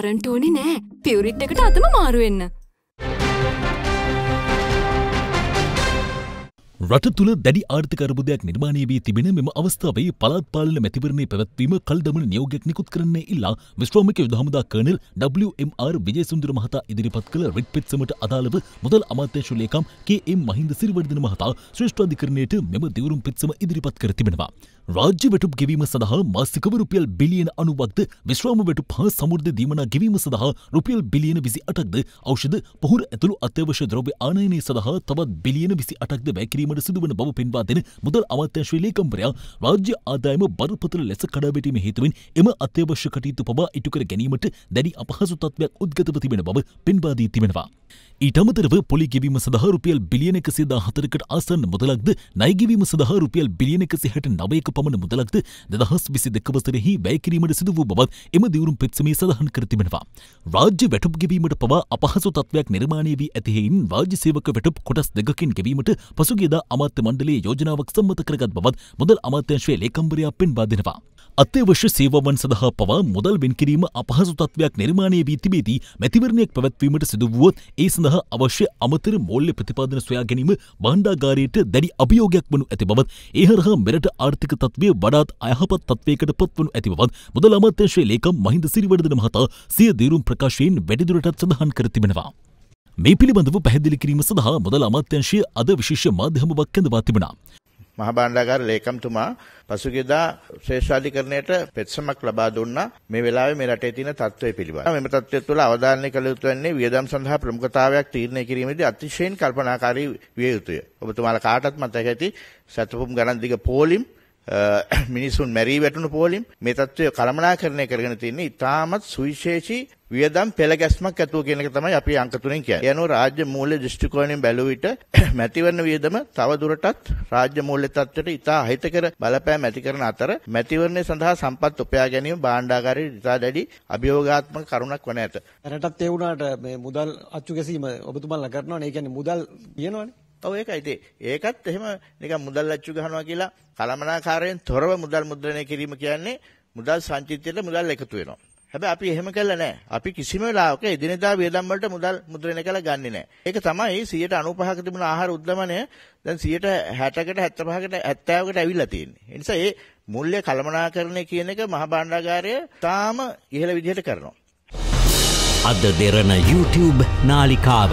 කරන්ට ඕනි නෑ පියවරිට් එකට අතම මාරුවෙන්න රට තුළ දැඩි ආර්ථික අර්බුදයක් නිර්මාණය වී තිබෙන මෙම අවස්ථාවේ පළාත් පාලන මැතිවරණය පැවැත්වීම කල් දමන නියෝගයක් නිකුත් කරන්නේ ඉල්ලා විශ්‍රාමික යුද හමුදා කර්නල් WMR විජේසුන්දර මහතා ඉදිරිපත් කළ රෙඩ් පිට් සමට අදාළව මුදල් අමාත්‍යංශ ලේකම් KM මහින්ද සිරිවර්ධන මහතා ශ්‍රේෂ්ඨාධිකරණයට මෙම දිවුරුම් පිට්සම ඉදිරිපත් කර තිබෙනවා. රාජ්‍ය වැටුප් ගෙවීම සඳහා මාසිකව රුපියල් බිලියන අනුවක්ද විශ්‍රාම වැටුප් හා සමෘද්ධ දීමනා ගෙවීම සඳහා රුපියල් බිලියන විසි අටක්ද ඖෂධ පොහොර ඇතුළු අත්‍යවශ්‍ය ද්‍රව්‍ය ආනයනය සඳහා තවත් බිලියන විසි අටක්ද වැය කිරීම කිරීමට සිදුවන බව පෙන්වා දෙන මුදල් අමාත්‍යංශ ලේකම්වරයා රාජ්‍ය ආදායම බරපතල ලෙස කඩාවැටීම හේතුවෙන් එම අත්‍යවශ්‍ය කටයුතු පවා ඉටු කර ගැනීමට දැඩි අපහසු තත්ත්වයක් උද්ගතව තිබෙන බව පෙන්වා දී තිබෙනවා. ඊට අමතරව පොලිගෙවීම සඳහා රුපියල් බිලියන එකසේ දා හතරකට ආසන්න මුදලක්ද නයිගෙවීම සඳහා රුපියල් බිලියන එකසේ හැට නවයක පමණ මුදලක්ද දෙදහස් විසි දෙක වසරෙහි වැය කිරීමට සිදු වූ බවත් එම දිවුරුම් පෙත්සමේ සඳහන් කර තිබෙනවා. රාජ්‍ය වැටුප් ගෙවීමට පවා අපහසු තත්වයක් නිර්මාණය වී ඇතිහෙයින් රාජ්‍ය සේවක වැටුප් කොටස් දෙකකින් ගෙවීමට පසුගියදා අමාත්‍ය මණ්ඩලයේ යෝජනාවක් සම්මත කරගත් බවත් මුදල් අමාත්‍යංශයේ ලේකම්වරයා පෙන්වා දෙනවා. අත්‍යවශ්‍ය සේවාවන් සඳහා පවා මුදල් වෙන්කිරීම අපහසු තත්ත්වයක් නිර්මාණය වී තිබේදී මැතිවරණයක් පැවැත්වීමට සිදුවුවොත් ඒ සඳහා අවශ්‍ය අමතර මෝල්‍ය ප්‍රතිපාදන සොයා ගැනීම බණ්ඩාගාරයට දැඩි අභියෝගයක් වනු ඇති බවත් ඒ හරහා මෙරට ආර්ථික තත්ත්වය වඩාත් අයහපත් තත්ත්වයකට පත්වනු ඇති බවත් මුදල් අමාත්‍යංශයේ ලේකම් මහින්ද සිරිවර්ධන මහතා සිය දීරුම් ප්‍රකාශයෙන් වැඩිදුරටත් සඳහන් කර තිබෙනවා. මේ පිළිබඳව පැහැදිලි කිරීම සඳහා මුදල් අමාත්‍යංශය අද විශේෂ මාධ්‍යමවක් කැඳවා තිබුණා. මහ භාණ්ඩාගාර ලේකම්තුමා පසුගියදා ශ්‍රේෂ්ඨාධිකරණයට පෙත්සමක් ලබා දුන්නා මේ වෙලාවේ මේ රටේ තියෙන තත්ත්වය පිළිබඳව. මෙම තත්ත්වය තුළ අවධානය කළ යුතු වන්නේ වියදම් සඳහා ප්‍රමුඛතාවයක් තීරණය කිරීමේදී අතිශයින් කල්පනාකාරී විය යුතුය. ඔබතුමාලා කාටත් මතක ඇති සතුපුම් ගණන් දිග පෝලිම් මිනිසුන් මැරී වැටුණු පෝලිම් මේ தত্ত্বය කළමනාකරණය කරගෙන තින්නේ ඉතාමත් සුවිශේෂී වියදම් පෙළ ගැස්මක් ඇතුව කියන එක තමයි අපි අංක තුනෙන් කියන්නේ. යනෝ රාජ්‍ය මූල්‍ය දෘෂ්ටි කෝණයෙන් බැලුව විට මැතිවරණ වියදම තව දුරටත් රාජ්‍ය මූල්‍ය තත්ත්වයට ඉතා අහිතකර බලපෑම් ඇති කරන අතර මැතිවරණය සඳහා සම්පත් උපයා ගැනීම භාණ්ඩාගාරයේ ඉතා දැඩි අභියෝගාත්මක කරුණක් වන ඇත. රටත් ඒ වුණාට මේ මුදල් අච්චු ගැසීම ඔබතුමාලා කරනවනේ. ඒ කියන්නේ මුදල් කියනවනේ. ඔව් ඒකයි ඉතින් ඒකත් එහෙම නිකන් මුදල් අච්චු ගහනවා කියලා කලමනාකාරයෙන් තොරව මුදල් මුද්‍රණය කිරීම කියන්නේ මුදල් සංචිතයට මුදල් එකතු වෙනවා. හැබැයි අපි එහෙම කළා නෑ. අපි කිසිම වෙලාවක එදිනෙදා වියදම් වලට මුදල් මුද්‍රණය කළා ගන්නෙ නෑ. ඒක තමයි 195ක තිබුණ ආහාර උද්දමනය දැන් 60කට 75කට 70කට ඇවිල්ලා තියෙන්නේ. ඒ නිසා මේ මුල්‍ය කලමනාකරණය කියන එක මහ භාණ්ඩාගාරය තාම ඉහළ විදිහට කරනවා. අද දෙරණ YouTube නාලිකාව